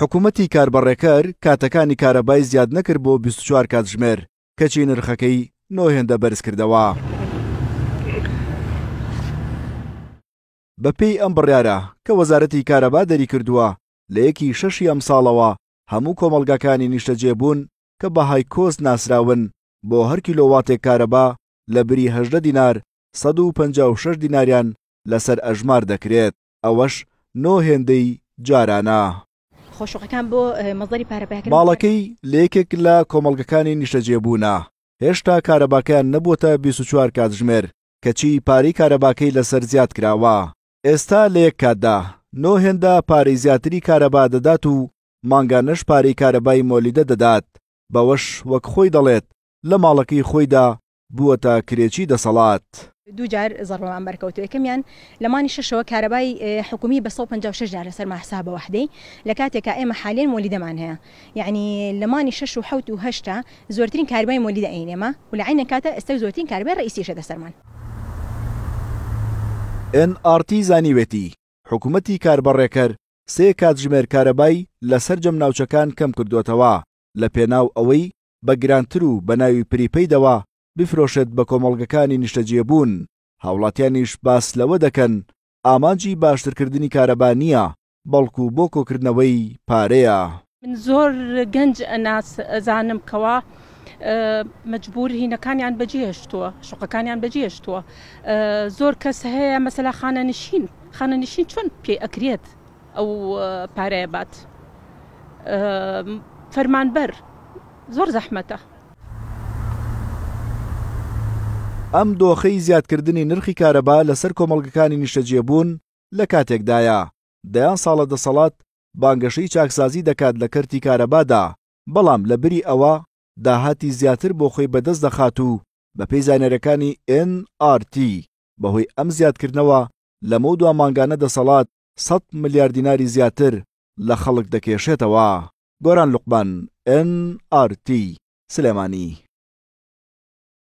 حکوومەتی کاربڕێکەر کاتەکانی کارەبای زیاد نەکرد بۆ 24 کاتژمێر کەچی نرخەکەی نۆهێندە بەرز کردەوە. بەپێی ئەم بڕیارە کە وەزارەتی کارەبا دەری کردووە لە یەکی شەشی ئەم ساڵەوە هەموو کۆمەلگاکانی نیشتەجێبوون کە بەهای کۆز ناسراون بۆ هەر کیلۆواتێک کارەبا لە بریهدە دینار 156 دیناریان لەسەر ئەژمار دەکرێت ئەوەش نۆهێندەی جارانە. خۆشوقەکان بۆ مەزەری پارەپەکە باڵەکەی لێکێک لە کۆمەلگەکانی نیشتەجێبوونا هێشتا کارەباکەیان نەبووتە 24 کاتژمێر کەچی پاری کارەباکەی لەسەر زیاد کراوە ئێستا لە یەک کاتدا نۆ هێندا پارەی زیاتری کارەبا دەدات و مانگانەش پارەی کارەبای مۆلیدە دەدات بەوەش وەک خۆی دەڵێت لە ماڵەکەی خۆیدا بووە تا کرێکی دەسەڵات. دووجار زەڕۆمان بەرکەوتو یەکەمیان لەمانی شەشەوە کارەبای حکومی بە 156 جار لەسەر ماحسا بە وحدەی لە کاتێکا ئێمە حالێن مۆلیدەمان هەیە یعنی لەمانی شش و حوت و هەشتا زۆرترین کاربای مۆلیدە ئەینێمە و لە عینە کاتە ئێستا زۆرترین کاربای ڕئیسیشە دەسەرمان NRT زانیوێتی حکوومەتی کاربڕێکەر سێ کاتژمێر کارەبای لەسەر جەم ناوچەکان کەم کردوتەوە لە پێناو ئەوەی بە گرانتر و بە ناوی پریپەیدەوە بفرۆشێت بە کۆمەڵگەکانی نیشتەجێبوون هاوڵاتیانیش باس لەوە دەکەن ئاماجی باشترکردنی کارەبانییە بەڵکو بۆ کۆکردنەوەی پارەیە من زۆر گەنج ئەناس ئەزانم کەوە مجبور هینەکانیان بەجێهشتووە شوقەکانیان بەجێهشتووە زۆر کەس هەیە مەسەلا خانە نشین خانە نشین چۆن پێ ئەکرێت ئەو پارەیە بات فەرمانبەر زۆر زەحمەتە ئەم دۆخەی زیادکردنی نرخی کارەبا لەسەر کۆمەڵگەکانی نیشتەجێبوون لە کاتێکدایە دەیان ساڵە دەسەڵات بانگەشەی چاکسازی دەکات لە کەرتی کارەبادا بەڵام لە بری ئەوە داهاتی زیاتر بۆ خۆی بەدەست دەخات و بە پێی زانەرەکانی NRT بەهۆی ئەم زیادکردنەوە لەمە دو مانگانە دەسەڵات 100 ملیار دیناری زیاتر لە خەڵک دەکێشێتەوە گۆران لوقبان NRT سلێمانی